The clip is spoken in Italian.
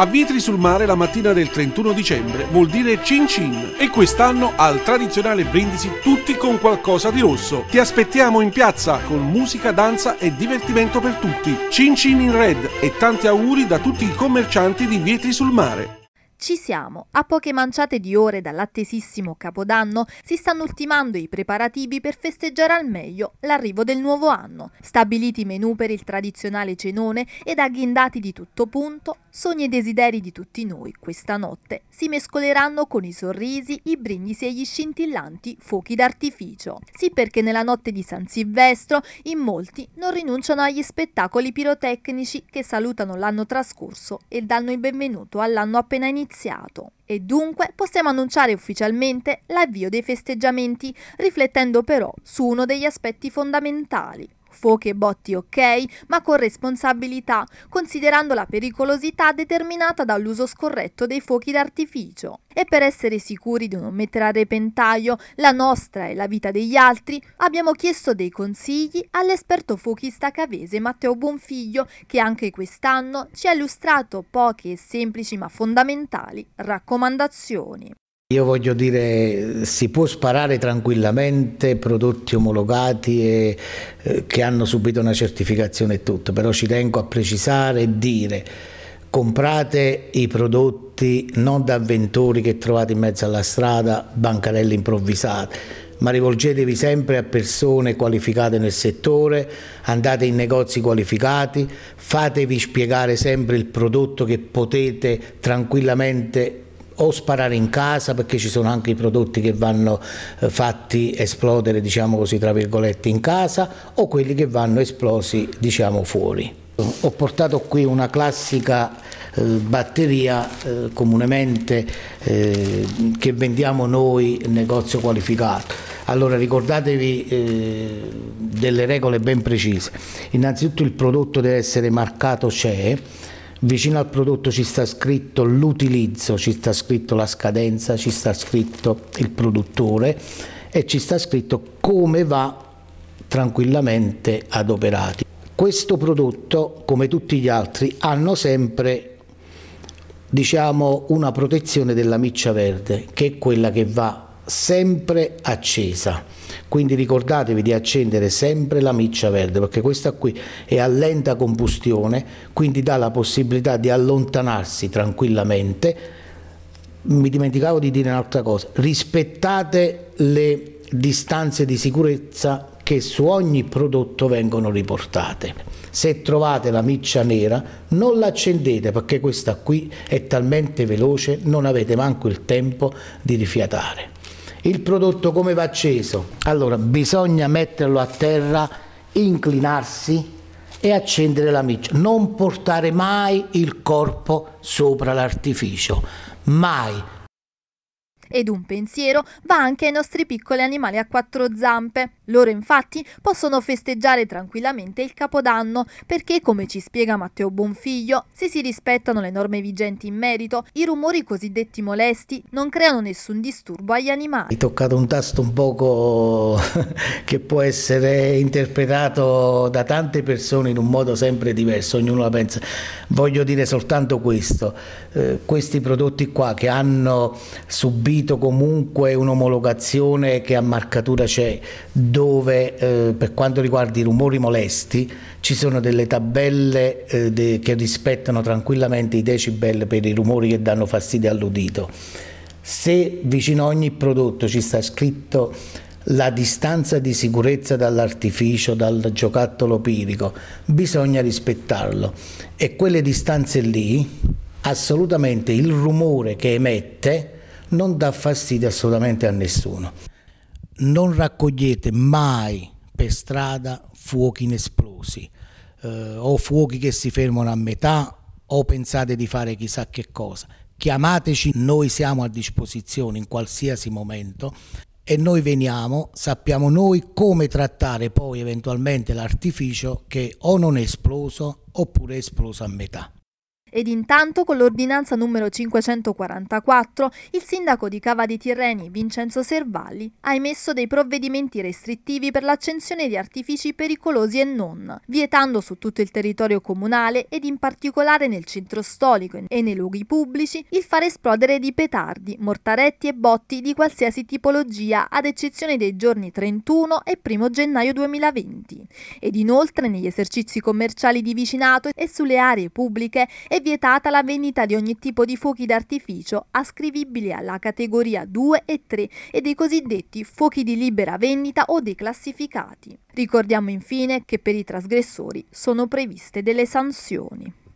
A Vietri sul mare la mattina del 31 dicembre vuol dire cin cin e quest'anno al tradizionale Brindisi tutti con qualcosa di rosso. Ti aspettiamo in piazza con musica, danza e divertimento per tutti. Cin cin in red e tanti auguri da tutti i commercianti di Vietri sul mare. Ci siamo, a poche manciate di ore dall'attesissimo Capodanno si stanno ultimando i preparativi per festeggiare al meglio l'arrivo del nuovo anno. Stabiliti menù per il tradizionale cenone ed agghindati di tutto punto, sogni e desideri di tutti noi questa notte si mescoleranno con i sorrisi, i brindisi e gli scintillanti fuochi d'artificio. Sì perché nella notte di San Silvestro in molti non rinunciano agli spettacoli pirotecnici che salutano l'anno trascorso e danno il benvenuto all'anno appena iniziato iniziato e dunque possiamo annunciare ufficialmente l'avvio dei festeggiamenti, riflettendo però su uno degli aspetti fondamentali, fuoche e botti ok, ma con responsabilità, considerando la pericolosità determinata dall'uso scorretto dei fuochi d'artificio. E per essere sicuri di non mettere a repentaglio la nostra e la vita degli altri, abbiamo chiesto dei consigli all'esperto fuochista cavese Matteo Buonfiglio, che anche quest'anno ci ha illustrato poche semplici ma fondamentali raccomandazioni. Io voglio dire, si può sparare tranquillamente prodotti omologati e, eh, che hanno subito una certificazione e tutto, però ci tengo a precisare e dire comprate i prodotti non da avventori che trovate in mezzo alla strada, bancarelle improvvisate, ma rivolgetevi sempre a persone qualificate nel settore, andate in negozi qualificati, fatevi spiegare sempre il prodotto che potete tranquillamente o sparare in casa perché ci sono anche i prodotti che vanno eh, fatti esplodere diciamo così tra virgolette in casa o quelli che vanno esplosi diciamo fuori. Ho portato qui una classica eh, batteria eh, comunemente eh, che vendiamo noi in negozio qualificato. Allora ricordatevi eh, delle regole ben precise. Innanzitutto il prodotto deve essere marcato CE vicino al prodotto ci sta scritto l'utilizzo, ci sta scritto la scadenza, ci sta scritto il produttore e ci sta scritto come va tranquillamente adoperati. Questo prodotto, come tutti gli altri, hanno sempre diciamo, una protezione della miccia verde, che è quella che va sempre accesa. Quindi ricordatevi di accendere sempre la miccia verde perché questa qui è a lenta combustione, quindi dà la possibilità di allontanarsi tranquillamente. Mi dimenticavo di dire un'altra cosa, rispettate le distanze di sicurezza che su ogni prodotto vengono riportate. Se trovate la miccia nera non l'accendete perché questa qui è talmente veloce non avete manco il tempo di rifiatare il prodotto come va acceso? Allora bisogna metterlo a terra, inclinarsi e accendere la miccia, non portare mai il corpo sopra l'artificio, mai ed un pensiero va anche ai nostri piccoli animali a quattro zampe. Loro infatti possono festeggiare tranquillamente il Capodanno perché, come ci spiega Matteo Bonfiglio, se si rispettano le norme vigenti in merito, i rumori cosiddetti molesti non creano nessun disturbo agli animali. Hai toccato un tasto un poco che può essere interpretato da tante persone in un modo sempre diverso, ognuno la pensa. Voglio dire soltanto questo, eh, questi prodotti qua che hanno subito costruito comunque un'omologazione che a marcatura c'è dove eh, per quanto riguarda i rumori molesti ci sono delle tabelle eh, de che rispettano tranquillamente i decibel per i rumori che danno fastidio all'udito. Se vicino a ogni prodotto ci sta scritto la distanza di sicurezza dall'artificio, dal giocattolo pirico, bisogna rispettarlo e quelle distanze lì assolutamente il rumore che emette non dà fastidio assolutamente a nessuno. Non raccogliete mai per strada fuochi inesplosi eh, o fuochi che si fermano a metà o pensate di fare chissà che cosa. Chiamateci, noi siamo a disposizione in qualsiasi momento e noi veniamo, sappiamo noi come trattare poi eventualmente l'artificio che o non è esploso oppure è esploso a metà. Ed intanto con l'ordinanza numero 544 il sindaco di Cava di Tirreni, Vincenzo Servalli, ha emesso dei provvedimenti restrittivi per l'accensione di artifici pericolosi e non, vietando su tutto il territorio comunale ed in particolare nel centro storico e nei luoghi pubblici il far esplodere di petardi, mortaretti e botti di qualsiasi tipologia ad eccezione dei giorni 31 e 1 gennaio 2020 ed inoltre negli esercizi commerciali di vicinato e sulle aree pubbliche è è vietata la vendita di ogni tipo di fuochi d'artificio ascrivibili alla categoria 2 e 3 e dei cosiddetti fuochi di libera vendita o declassificati. Ricordiamo infine che per i trasgressori sono previste delle sanzioni.